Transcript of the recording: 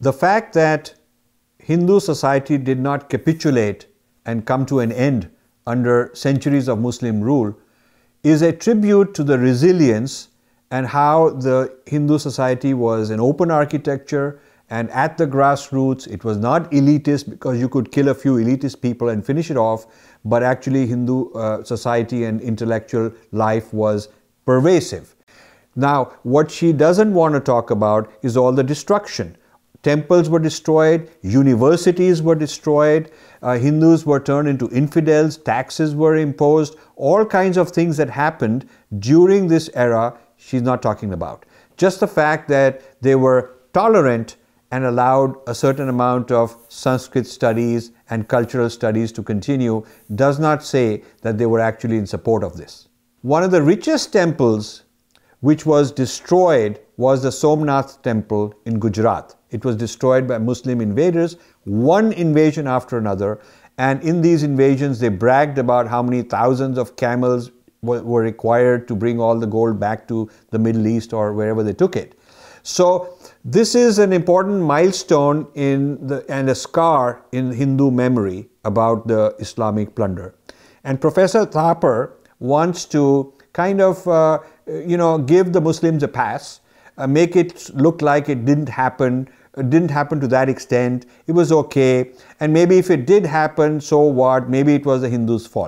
The fact that Hindu society did not capitulate and come to an end under centuries of Muslim rule is a tribute to the resilience and how the Hindu society was an open architecture and at the grassroots. It was not elitist because you could kill a few elitist people and finish it off, but actually, Hindu uh, society and intellectual life was pervasive. Now, what she doesn't want to talk about is all the destruction temples were destroyed, universities were destroyed, uh, Hindus were turned into infidels, taxes were imposed, all kinds of things that happened during this era, she's not talking about. Just the fact that they were tolerant and allowed a certain amount of Sanskrit studies and cultural studies to continue does not say that they were actually in support of this. One of the richest temples which was destroyed was the Somnath temple in Gujarat. It was destroyed by Muslim invaders, one invasion after another. And in these invasions, they bragged about how many thousands of camels were required to bring all the gold back to the Middle East or wherever they took it. So, this is an important milestone in the, and a scar in Hindu memory about the Islamic plunder. And Professor Thapar wants to kind of, uh, you know, give the Muslims a pass, uh, make it look like it didn't happen, it uh, didn't happen to that extent, it was okay, and maybe if it did happen, so what, maybe it was the Hindus' fault.